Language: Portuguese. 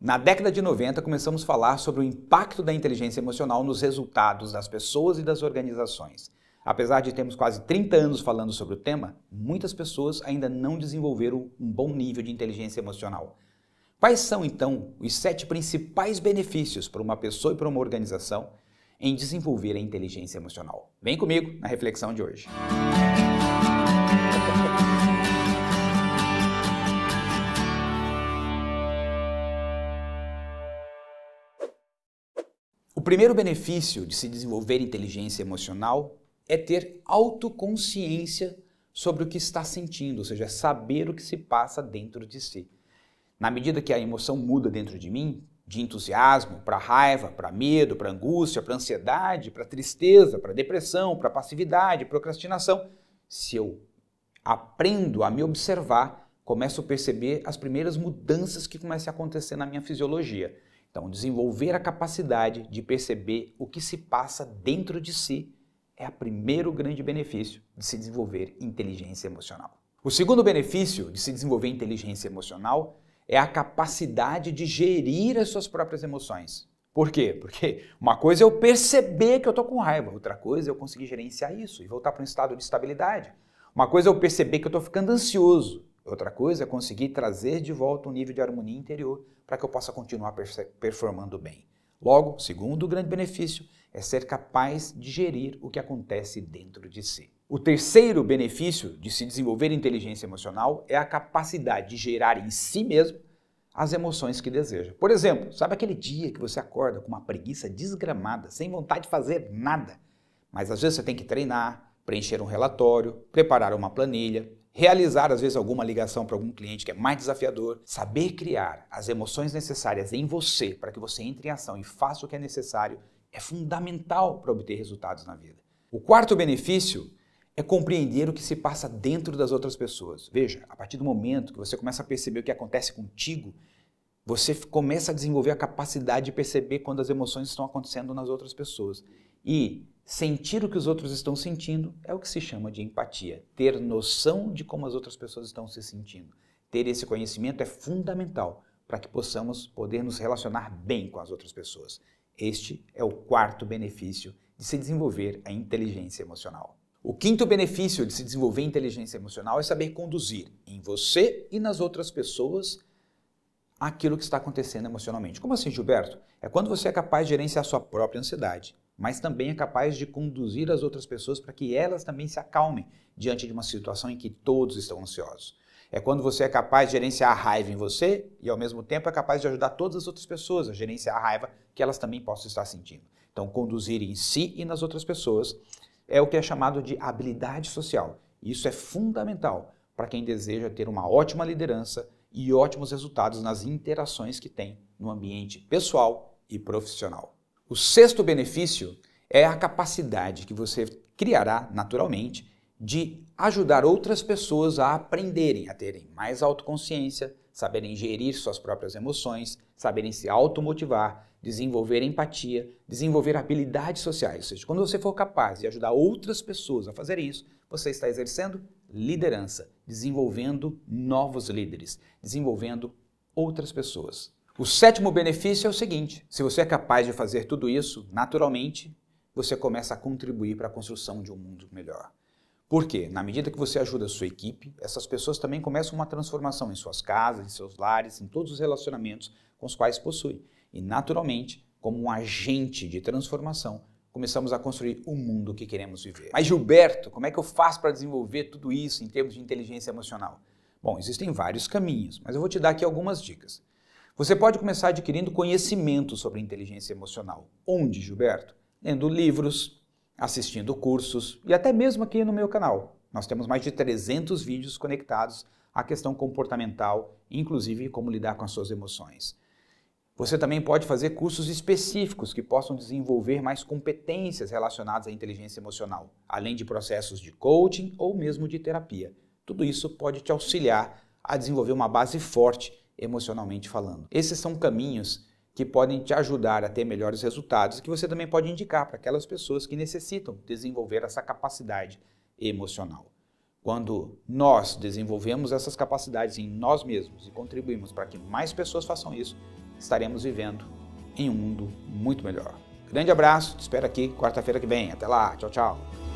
Na década de 90, começamos a falar sobre o impacto da inteligência emocional nos resultados das pessoas e das organizações. Apesar de termos quase 30 anos falando sobre o tema, muitas pessoas ainda não desenvolveram um bom nível de inteligência emocional. Quais são, então, os sete principais benefícios para uma pessoa e para uma organização em desenvolver a inteligência emocional? Vem comigo na reflexão de hoje. primeiro benefício de se desenvolver inteligência emocional é ter autoconsciência sobre o que está sentindo, ou seja, é saber o que se passa dentro de si. Na medida que a emoção muda dentro de mim, de entusiasmo para raiva, para medo, para angústia, para ansiedade, para tristeza, para depressão, para passividade, procrastinação, se eu aprendo a me observar, começo a perceber as primeiras mudanças que começam a acontecer na minha fisiologia. Então, desenvolver a capacidade de perceber o que se passa dentro de si é o primeiro grande benefício de se desenvolver inteligência emocional. O segundo benefício de se desenvolver inteligência emocional é a capacidade de gerir as suas próprias emoções. Por quê? Porque uma coisa é eu perceber que eu estou com raiva, outra coisa é eu conseguir gerenciar isso e voltar para um estado de estabilidade. Uma coisa é eu perceber que eu estou ficando ansioso, Outra coisa é conseguir trazer de volta um nível de harmonia interior para que eu possa continuar performando bem. Logo, segundo grande benefício é ser capaz de gerir o que acontece dentro de si. O terceiro benefício de se desenvolver inteligência emocional é a capacidade de gerar em si mesmo as emoções que deseja. Por exemplo, sabe aquele dia que você acorda com uma preguiça desgramada, sem vontade de fazer nada, mas às vezes você tem que treinar, preencher um relatório, preparar uma planilha, realizar às vezes alguma ligação para algum cliente que é mais desafiador, saber criar as emoções necessárias em você para que você entre em ação e faça o que é necessário é fundamental para obter resultados na vida. O quarto benefício é compreender o que se passa dentro das outras pessoas. Veja, a partir do momento que você começa a perceber o que acontece contigo, você começa a desenvolver a capacidade de perceber quando as emoções estão acontecendo nas outras pessoas. E Sentir o que os outros estão sentindo é o que se chama de empatia. Ter noção de como as outras pessoas estão se sentindo. Ter esse conhecimento é fundamental para que possamos poder nos relacionar bem com as outras pessoas. Este é o quarto benefício de se desenvolver a inteligência emocional. O quinto benefício de se desenvolver inteligência emocional é saber conduzir em você e nas outras pessoas aquilo que está acontecendo emocionalmente. Como assim, Gilberto? É quando você é capaz de gerenciar sua própria ansiedade, mas também é capaz de conduzir as outras pessoas para que elas também se acalmem diante de uma situação em que todos estão ansiosos. É quando você é capaz de gerenciar a raiva em você e, ao mesmo tempo, é capaz de ajudar todas as outras pessoas a gerenciar a raiva que elas também possam estar sentindo. Então, conduzir em si e nas outras pessoas é o que é chamado de habilidade social. Isso é fundamental para quem deseja ter uma ótima liderança e ótimos resultados nas interações que tem no ambiente pessoal e profissional. O sexto benefício é a capacidade que você criará naturalmente de ajudar outras pessoas a aprenderem, a terem mais autoconsciência, saberem gerir suas próprias emoções, saberem se automotivar, desenvolver empatia, desenvolver habilidades sociais. Ou seja, quando você for capaz de ajudar outras pessoas a fazerem isso, você está exercendo liderança, desenvolvendo novos líderes, desenvolvendo outras pessoas. O sétimo benefício é o seguinte: se você é capaz de fazer tudo isso, naturalmente você começa a contribuir para a construção de um mundo melhor. Por quê? Na medida que você ajuda a sua equipe, essas pessoas também começam uma transformação em suas casas, em seus lares, em todos os relacionamentos com os quais possuem. E naturalmente, como um agente de transformação, começamos a construir o mundo que queremos viver. Mas Gilberto, como é que eu faço para desenvolver tudo isso em termos de inteligência emocional? Bom, existem vários caminhos, mas eu vou te dar aqui algumas dicas. Você pode começar adquirindo conhecimento sobre inteligência emocional. Onde, Gilberto? Lendo livros, assistindo cursos e até mesmo aqui no meu canal. Nós temos mais de 300 vídeos conectados à questão comportamental, inclusive como lidar com as suas emoções. Você também pode fazer cursos específicos que possam desenvolver mais competências relacionadas à inteligência emocional, além de processos de coaching ou mesmo de terapia. Tudo isso pode te auxiliar a desenvolver uma base forte emocionalmente falando. Esses são caminhos que podem te ajudar a ter melhores resultados e que você também pode indicar para aquelas pessoas que necessitam desenvolver essa capacidade emocional. Quando nós desenvolvemos essas capacidades em nós mesmos e contribuímos para que mais pessoas façam isso, estaremos vivendo em um mundo muito melhor. Grande abraço, te espero aqui quarta-feira que vem. Até lá, tchau, tchau.